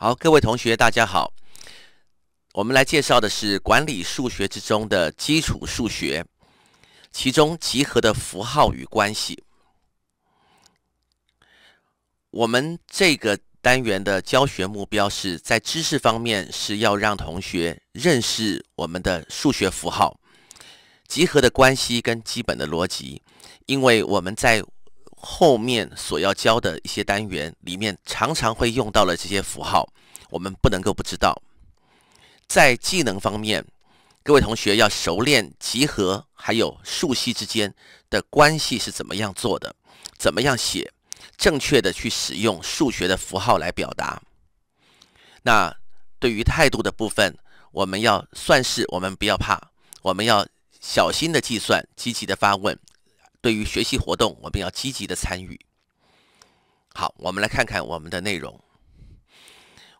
好，各位同学，大家好。我们来介绍的是管理数学之中的基础数学，其中集合的符号与关系。我们这个单元的教学目标是在知识方面是要让同学认识我们的数学符号、集合的关系跟基本的逻辑，因为我们在。后面所要教的一些单元里面，常常会用到的这些符号，我们不能够不知道。在技能方面，各位同学要熟练集合还有数系之间的关系是怎么样做的，怎么样写，正确的去使用数学的符号来表达。那对于态度的部分，我们要算是我们不要怕，我们要小心的计算，积极的发问。对于学习活动，我们要积极的参与。好，我们来看看我们的内容。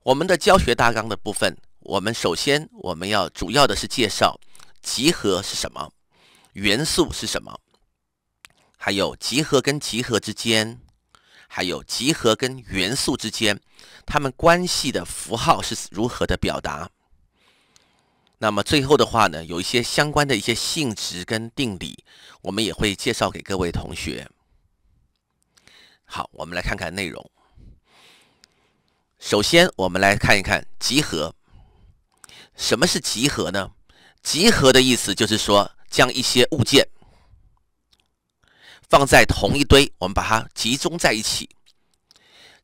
我们的教学大纲的部分，我们首先我们要主要的是介绍集合是什么，元素是什么，还有集合跟集合之间，还有集合跟元素之间，它们关系的符号是如何的表达。那么最后的话呢，有一些相关的一些性质跟定理，我们也会介绍给各位同学。好，我们来看看内容。首先，我们来看一看集合。什么是集合呢？集合的意思就是说，将一些物件放在同一堆，我们把它集中在一起，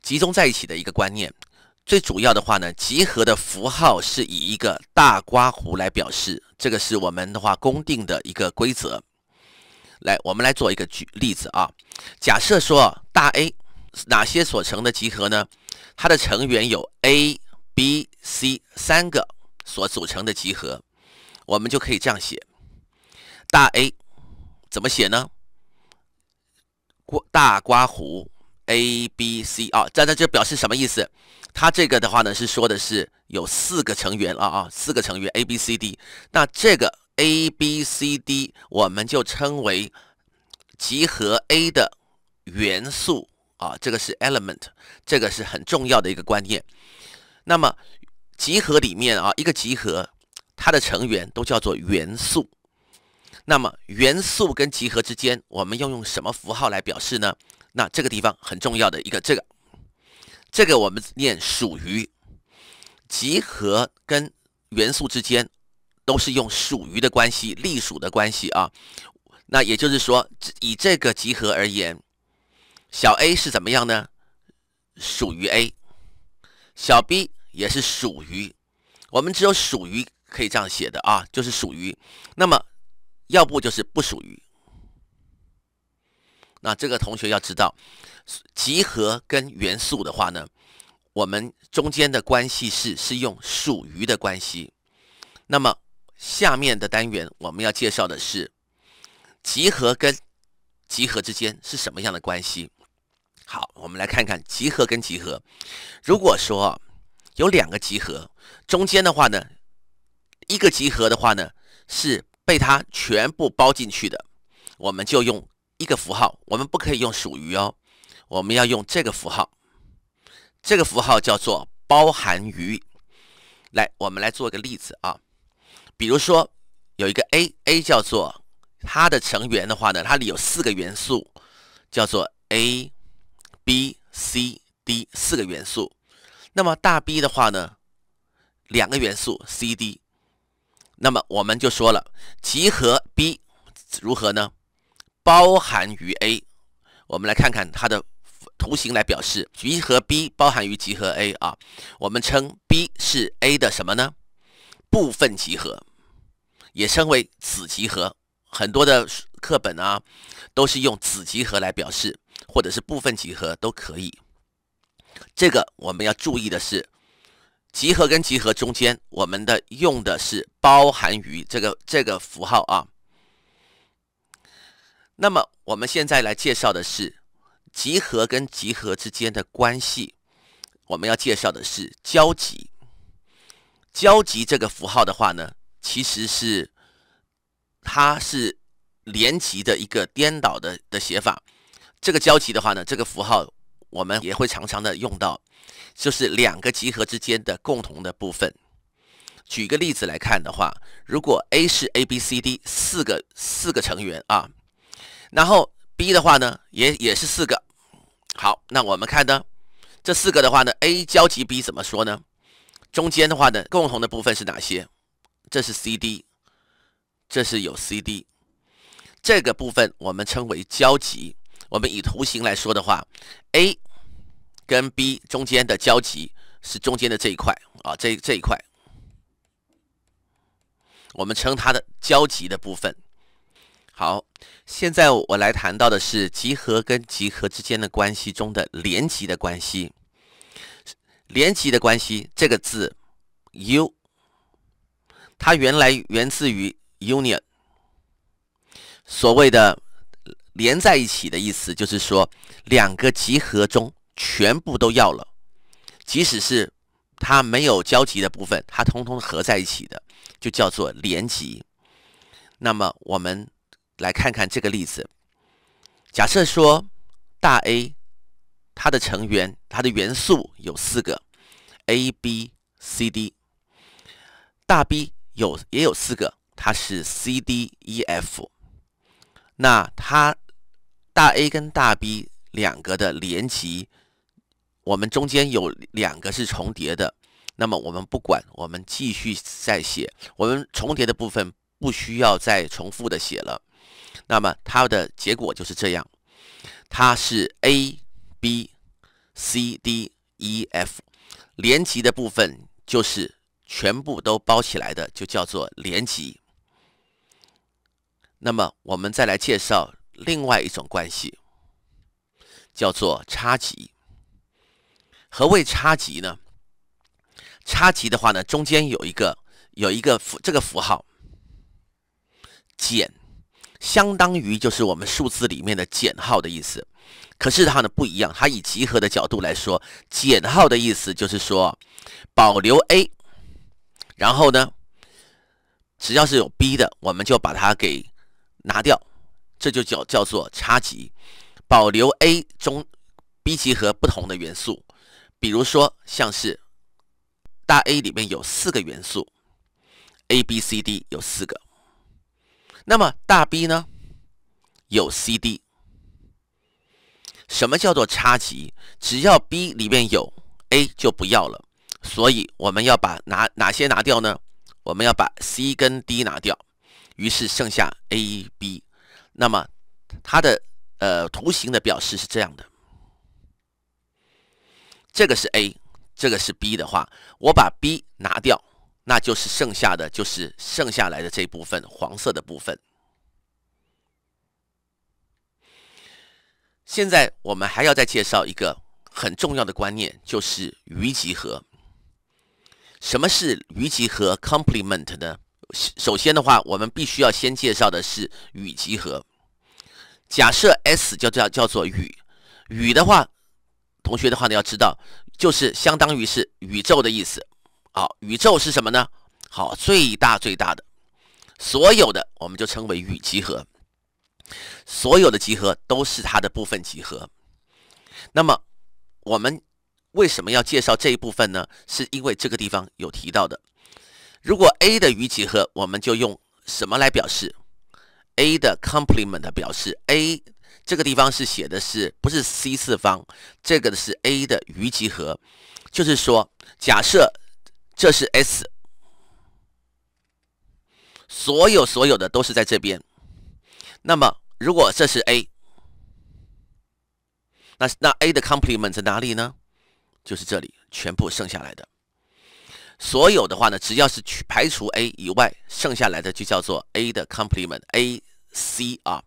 集中在一起的一个观念。最主要的话呢，集合的符号是以一个大刮弧来表示，这个是我们的话公定的一个规则。来，我们来做一个举例子啊。假设说大 A 哪些所成的集合呢？它的成员有 A、B、C 三个所组成的集合，我们就可以这样写：大 A 怎么写呢？过，大刮胡 a b c 啊，这在这表示什么意思？它这个的话呢，是说的是有四个成员啊啊，四个成员 a b c d。那这个 a b c d 我们就称为集合 a 的元素啊，这个是 element，这个是很重要的一个观念。那么集合里面啊，一个集合它的成员都叫做元素。那么元素跟集合之间，我们要用什么符号来表示呢？那这个地方很重要的一个，这个，这个我们念属于，集合跟元素之间都是用属于的关系，隶属的关系啊。那也就是说，以这个集合而言，小 a 是怎么样呢？属于 a，小 b 也是属于。我们只有属于可以这样写的啊，就是属于。那么，要不就是不属于。那这个同学要知道，集合跟元素的话呢，我们中间的关系是是用属于的关系。那么下面的单元我们要介绍的是集合跟集合之间是什么样的关系？好，我们来看看集合跟集合。如果说有两个集合，中间的话呢，一个集合的话呢是被它全部包进去的，我们就用。一个符号，我们不可以用属于哦，我们要用这个符号。这个符号叫做包含于。来，我们来做一个例子啊。比如说有一个 A，A 叫做它的成员的话呢，它里有四个元素，叫做 A、B、C、D 四个元素。那么大 B 的话呢，两个元素 C、D。那么我们就说了，集合 B 如何呢？包含于 A，我们来看看它的图形来表示集合 B 包含于集合 A 啊，我们称 B 是 A 的什么呢？部分集合，也称为子集合。很多的课本啊，都是用子集合来表示，或者是部分集合都可以。这个我们要注意的是，集合跟集合中间，我们的用的是包含于这个这个符号啊。那么我们现在来介绍的是集合跟集合之间的关系。我们要介绍的是交集。交集这个符号的话呢，其实是它是连集的一个颠倒的的写法。这个交集的话呢，这个符号我们也会常常的用到，就是两个集合之间的共同的部分。举一个例子来看的话，如果 A 是 A B C D 四个四个成员啊。然后 B 的话呢，也也是四个。好，那我们看呢，这四个的话呢，A 交集 B 怎么说呢？中间的话呢，共同的部分是哪些？这是 CD，这是有 CD，这个部分我们称为交集。我们以图形来说的话，A 跟 B 中间的交集是中间的这一块啊，这这一块，我们称它的交集的部分。好，现在我来谈到的是集合跟集合之间的关系中的连集的关系。连集的关系，这个字 U，它原来源自于 union，所谓的连在一起的意思，就是说两个集合中全部都要了，即使是它没有交集的部分，它通通合在一起的，就叫做连集。那么我们。来看看这个例子。假设说大 A 它的成员它的元素有四个，A B C D。大 B 有也有四个，它是 C D E F。那它大 A 跟大 B 两个的连集，我们中间有两个是重叠的，那么我们不管，我们继续再写，我们重叠的部分不需要再重复的写了。那么它的结果就是这样，它是 A B C D E F 连级的部分就是全部都包起来的，就叫做连级。那么我们再来介绍另外一种关系，叫做差集。何谓差集呢？差集的话呢，中间有一个有一个符这个符号减。相当于就是我们数字里面的减号的意思，可是它呢不一样，它以集合的角度来说，减号的意思就是说保留 A，然后呢只要是有 B 的，我们就把它给拿掉，这就叫叫做差集，保留 A 中 B 集合不同的元素，比如说像是大 A 里面有四个元素，A B C D 有四个。那么大 B 呢？有 C、D。什么叫做差集？只要 B 里面有 A 就不要了。所以我们要把哪哪些拿掉呢？我们要把 C 跟 D 拿掉。于是剩下 A、B。那么它的呃图形的表示是这样的。这个是 A，这个是 B 的话，我把 B 拿掉。那就是剩下的，就是剩下来的这部分黄色的部分。现在我们还要再介绍一个很重要的观念，就是余集合。什么是余集合 （complement） 呢？首先的话，我们必须要先介绍的是余集合。假设 S 叫叫叫做宇，宇的话，同学的话呢，要知道，就是相当于是宇宙的意思。好，宇宙是什么呢？好，最大最大的，所有的我们就称为宇集合。所有的集合都是它的部分集合。那么，我们为什么要介绍这一部分呢？是因为这个地方有提到的。如果 A 的余集合，我们就用什么来表示？A 的 complement 表示 A。这个地方是写的是不是 C 四方？这个是 A 的余集合，就是说，假设。这是 S，所有所有的都是在这边。那么，如果这是 A，那那 A 的 complement 在哪里呢？就是这里，全部剩下来的。所有的话呢，只要是去排除 A 以外，剩下来的就叫做 A 的 complement，A C 啊。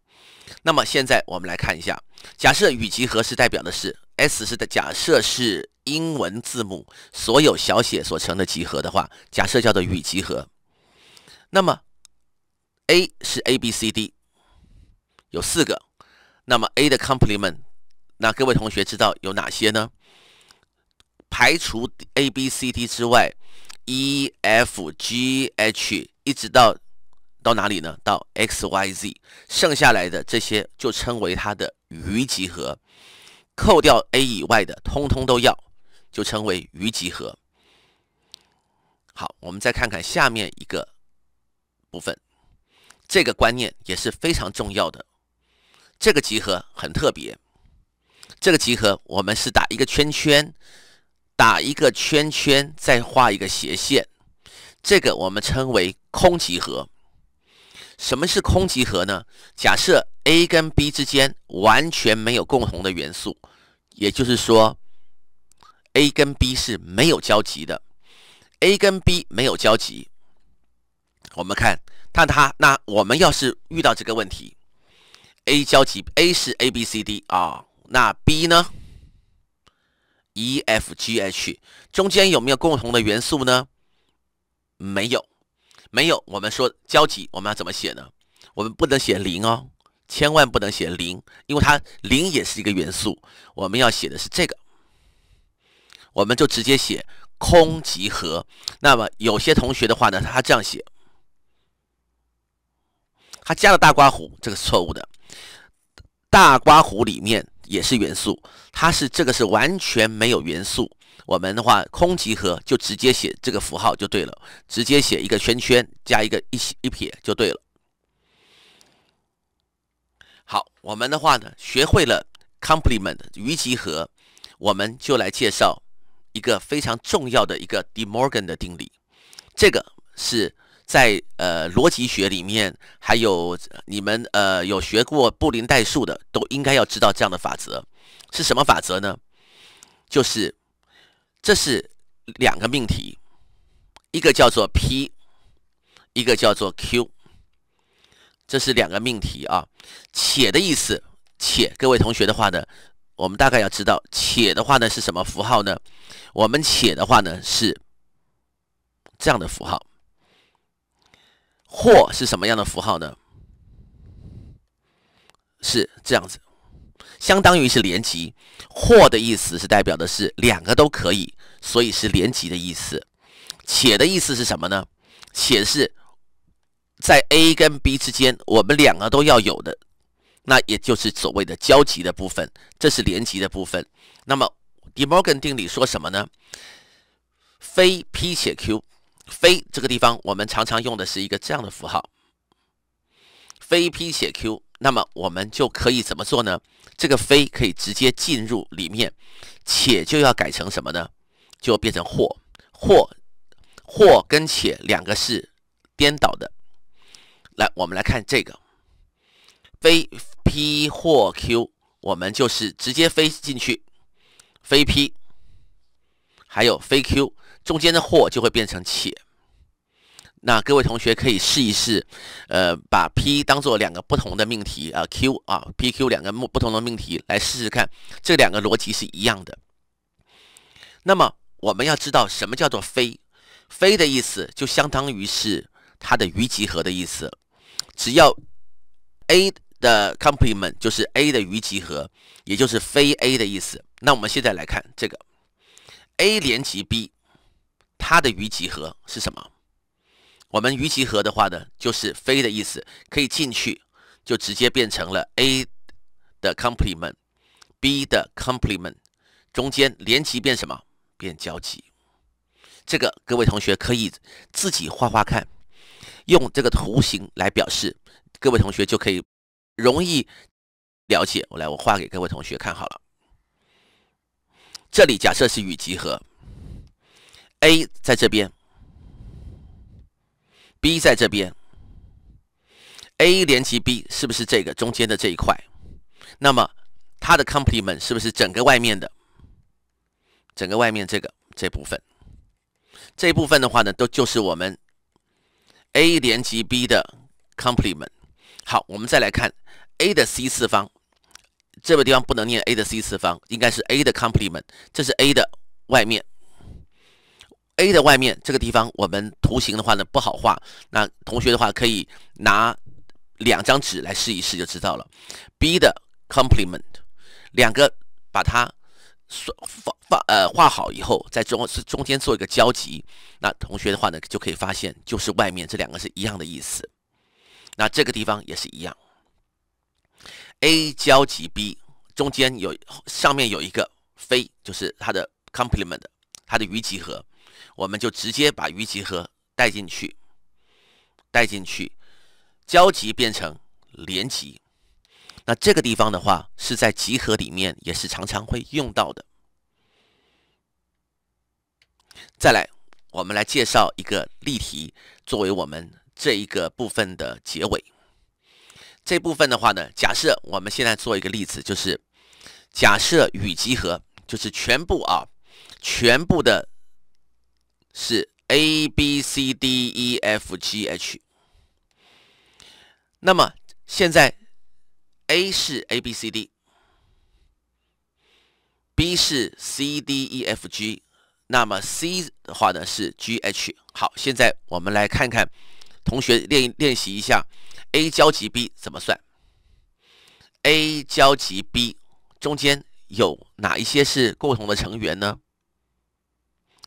那么现在我们来看一下，假设与集合是代表的是 S，是的，假设是。英文字母所有小写所成的集合的话，假设叫做语集合。那么，A 是 A B C D，有四个。那么 A 的 complement，那各位同学知道有哪些呢？排除 A B C D 之外，E F G H 一直到到哪里呢？到 X Y Z，剩下来的这些就称为它的余集合，扣掉 A 以外的，通通都要。就称为余集合。好，我们再看看下面一个部分，这个观念也是非常重要的。这个集合很特别，这个集合我们是打一个圈圈，打一个圈圈，再画一个斜线。这个我们称为空集合。什么是空集合呢？假设 A 跟 B 之间完全没有共同的元素，也就是说。A 跟 B 是没有交集的，A 跟 B 没有交集。我们看，但它那我们要是遇到这个问题，A 交集 A 是 A B C D 啊，那 B 呢？E F G H 中间有没有共同的元素呢？没有，没有。我们说交集，我们要怎么写呢？我们不能写零哦，千万不能写零，因为它零也是一个元素。我们要写的是这个。我们就直接写空集合。那么有些同学的话呢，他这样写，他加了大括弧，这个是错误的。大括弧里面也是元素，它是这个是完全没有元素。我们的话，空集合就直接写这个符号就对了，直接写一个圈圈加一个一一撇就对了。好，我们的话呢，学会了 complement 余集合，我们就来介绍。一个非常重要的一个 De Morgan 的定理，这个是在呃逻辑学里面，还有你们呃有学过布林代数的，都应该要知道这样的法则。是什么法则呢？就是这是两个命题，一个叫做 P，一个叫做 Q。这是两个命题啊。且的意思，且各位同学的话呢？我们大概要知道“且”的话呢是什么符号呢？我们“且”的话呢是这样的符号，“或”是什么样的符号呢？是这样子，相当于是连级，“或”的意思是代表的是两个都可以，所以是连级的意思。“且”的意思是什么呢？“且”是在 A 跟 B 之间，我们两个都要有的。那也就是所谓的交集的部分，这是联集的部分。那么，德摩根定理说什么呢？非 p 且 q，非这个地方我们常常用的是一个这样的符号。非 p 且 q，那么我们就可以怎么做呢？这个非可以直接进入里面，且就要改成什么呢？就变成或，或，或跟且两个是颠倒的。来，我们来看这个，非。p 或 q，我们就是直接飞进去，飞 p，还有飞 q，中间的或就会变成且。那各位同学可以试一试，呃，把 p 当做两个不同的命题啊，q 啊，p、q 两个不同的命题来试试看，这两个逻辑是一样的。那么我们要知道什么叫做非？非的意思就相当于是它的余集合的意思，只要 a。的 complement 就是 A 的余集合，也就是非 A 的意思。那我们现在来看这个 A 连集 B，它的余集合是什么？我们余集合的话呢，就是非的意思，可以进去就直接变成了 A 的 complement，B 的 complement，中间连集变什么？变交集。这个各位同学可以自己画画看，用这个图形来表示，各位同学就可以。容易了解，我来，我画给各位同学看好了。这里假设是与集合 A 在这边，B 在这边，A 连级 B 是不是这个中间的这一块？那么它的 complement 是不是整个外面的，整个外面这个这部分？这一部分的话呢，都就是我们 A 连级 B 的 complement。好，我们再来看。a 的 c 次方，这个地方不能念 a 的 c 次方，应该是 a 的 complement，这是 a 的外面。a 的外面这个地方，我们图形的话呢不好画，那同学的话可以拿两张纸来试一试就知道了。b 的 complement，两个把它放放呃画好以后，在中中间做一个交集，那同学的话呢就可以发现，就是外面这两个是一样的意思。那这个地方也是一样。A 交集 B 中间有上面有一个非，就是它的 complement，它的余集合，我们就直接把余集合带进去，带进去，交集变成连集。那这个地方的话是在集合里面也是常常会用到的。再来，我们来介绍一个例题作为我们这一个部分的结尾。这部分的话呢，假设我们现在做一个例子，就是假设与集合就是全部啊，全部的是 A B C D E F G H。那么现在 A 是 A B C D，B 是 C D E F G，那么 C 的话呢是 G H。好，现在我们来看看同学练练习一下。A 交集 B 怎么算？A 交集 B 中间有哪一些是共同的成员呢？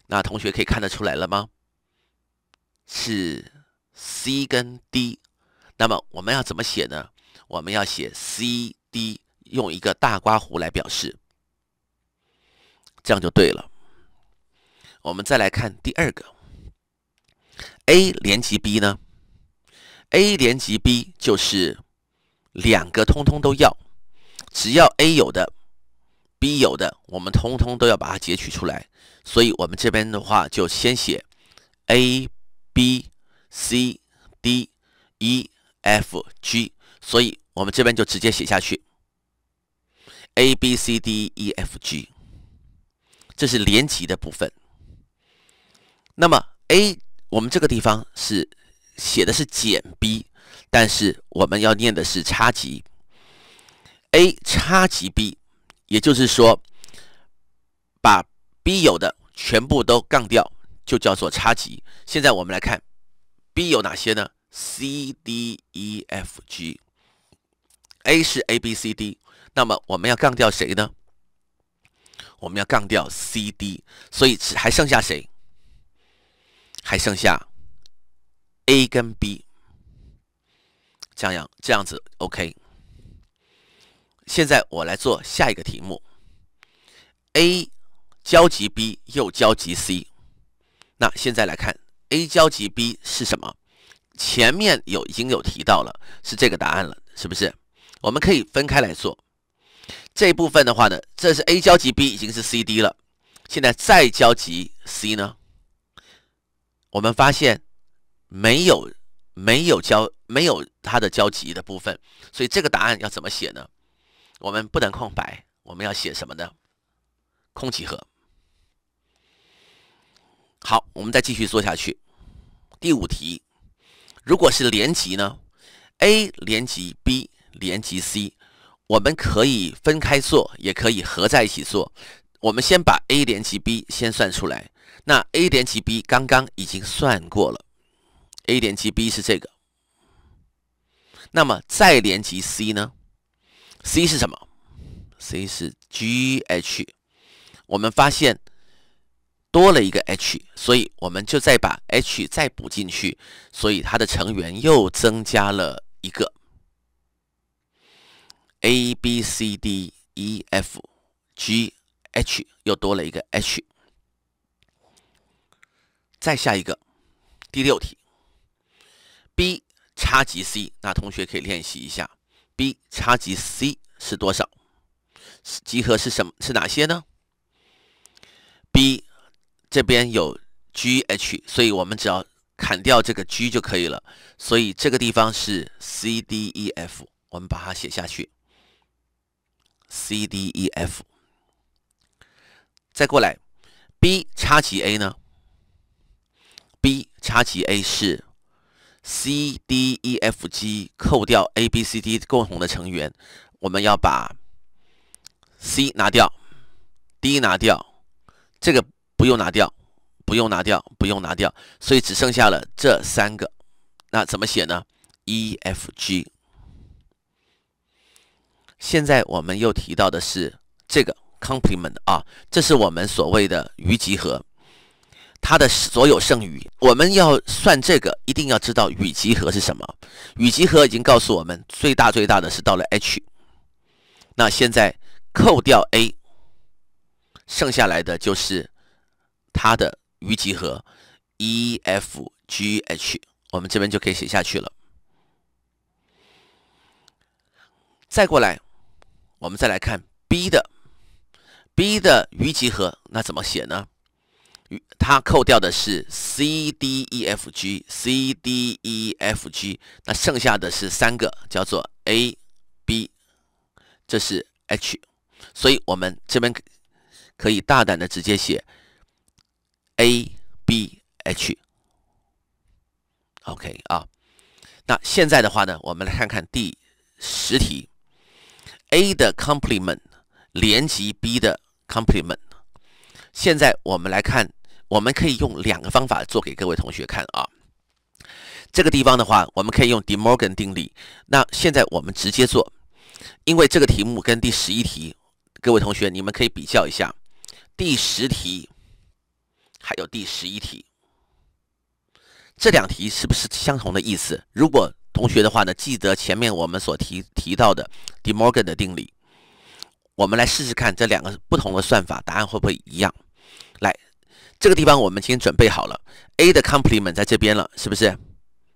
那同学可以看得出来了吗？是 C 跟 D。那么我们要怎么写呢？我们要写 C、D，用一个大刮弧来表示，这样就对了。我们再来看第二个，A 联级 B 呢？A 连级 B 就是两个通通都要，只要 A 有的，B 有的，我们通通都要把它截取出来。所以我们这边的话就先写 A B C D E F G，所以我们这边就直接写下去 A B C D E F G，这是连级的部分。那么 A 我们这个地方是。写的是减 b，但是我们要念的是差级。a 差级 b，也就是说，把 b 有的全部都杠掉，就叫做差级。现在我们来看 b 有哪些呢？c、d、e、f、g。a 是 a、b、c、d，那么我们要杠掉谁呢？我们要杠掉 c、d，所以还剩下谁？还剩下。A 跟 B，这样这样子 OK。现在我来做下一个题目。A 交集 B 又交集 C，那现在来看 A 交集 B 是什么？前面有已经有提到了，是这个答案了，是不是？我们可以分开来做这一部分的话呢，这是 A 交集 B 已经是 CD 了，现在再交集 C 呢？我们发现。没有，没有交，没有它的交集的部分，所以这个答案要怎么写呢？我们不能空白，我们要写什么呢？空集合。好，我们再继续做下去。第五题，如果是连集呢？A 连集 B 连集 C，我们可以分开做，也可以合在一起做。我们先把 A 连集 B 先算出来。那 A 连集 B 刚刚已经算过了。A 连接 B 是这个，那么再连接 C 呢？C 是什么？C 是 G H。我们发现多了一个 H，所以我们就再把 H 再补进去，所以它的成员又增加了一个 A B C D E F G H，又多了一个 H。再下一个第六题。B 差集 C，那同学可以练习一下，B 差集 C 是多少？集合是什么？是哪些呢？B 这边有 GH，所以我们只要砍掉这个 G 就可以了。所以这个地方是 CDEF，我们把它写下去。CDEF，再过来，B 差集 A 呢？B 差集 A 是。C D E F G，扣掉 A B C D 共同的成员，我们要把 C 拿掉，D 拿掉，这个不用拿掉，不用拿掉，不用拿掉，所以只剩下了这三个。那怎么写呢？E F G。现在我们又提到的是这个 complement 啊，这是我们所谓的余集合。它的所有剩余，我们要算这个，一定要知道与集合是什么。与集合已经告诉我们，最大最大的是到了 H。那现在扣掉 A，剩下来的就是它的余集合 EFGH。我们这边就可以写下去了。再过来，我们再来看 B 的 B 的余集合，那怎么写呢？它扣掉的是 C D E F G C D E F G，那剩下的是三个，叫做 A B，这是 H，所以我们这边可以大胆的直接写 A B H。OK 啊，那现在的话呢，我们来看看第十题，A 的 complement 连级 B 的 complement，现在我们来看。我们可以用两个方法做给各位同学看啊。这个地方的话，我们可以用 De Morgan 定理。那现在我们直接做，因为这个题目跟第十一题，各位同学你们可以比较一下，第十题还有第十一题，这两题是不是相同的意思？如果同学的话呢，记得前面我们所提提到的 De Morgan 的定理，我们来试试看这两个不同的算法答案会不会一样。这个地方我们已经准备好了，A 的 complement 在这边了，是不是？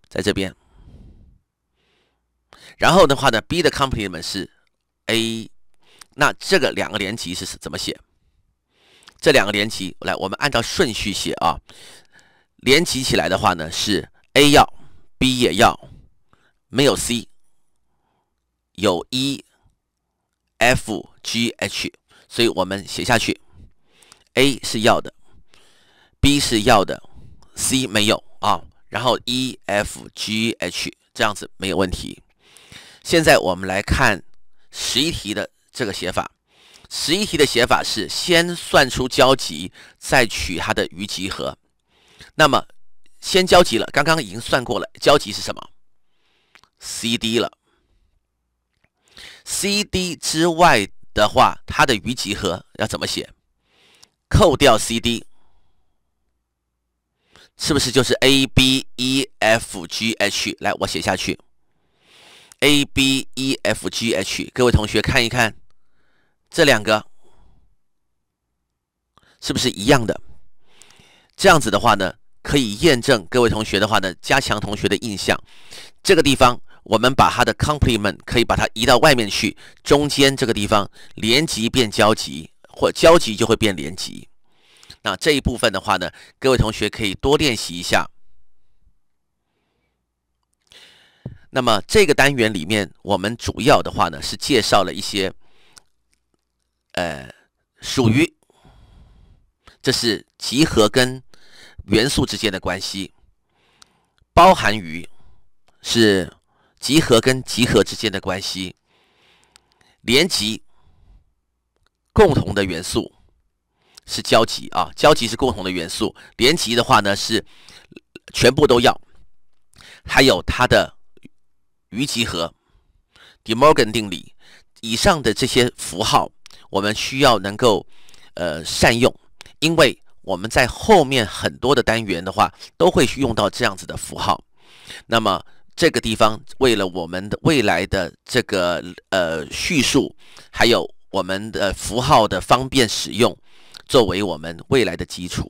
在这边。然后的话呢，B 的 complement 是 A，那这个两个连级是怎么写？这两个连级，来，我们按照顺序写啊。连级起来的话呢，是 A 要，B 也要，没有 C，有 E、F、G、H，所以我们写下去，A 是要的。B 是要的，C 没有啊，然后 EFGH 这样子没有问题。现在我们来看十一题的这个写法，十一题的写法是先算出交集，再取它的余集合。那么先交集了，刚刚已经算过了，交集是什么？CD 了。CD 之外的话，它的余集合要怎么写？扣掉 CD。是不是就是 a b e f g h？来，我写下去 a b e f g h。各位同学看一看这两个是不是一样的？这样子的话呢，可以验证各位同学的话呢，加强同学的印象。这个地方，我们把它的 complement 可以把它移到外面去，中间这个地方，连级变交集，或交集就会变连级。那这一部分的话呢，各位同学可以多练习一下。那么这个单元里面，我们主要的话呢，是介绍了一些，呃，属于这是集合跟元素之间的关系，包含于是集合跟集合之间的关系，连集共同的元素。是交集啊，交集是共同的元素；连集的话呢，是全部都要。还有它的余集合，De Morgan 定理。以上的这些符号，我们需要能够呃善用，因为我们在后面很多的单元的话，都会去用到这样子的符号。那么这个地方，为了我们的未来的这个呃叙述，还有我们的符号的方便使用。作为我们未来的基础。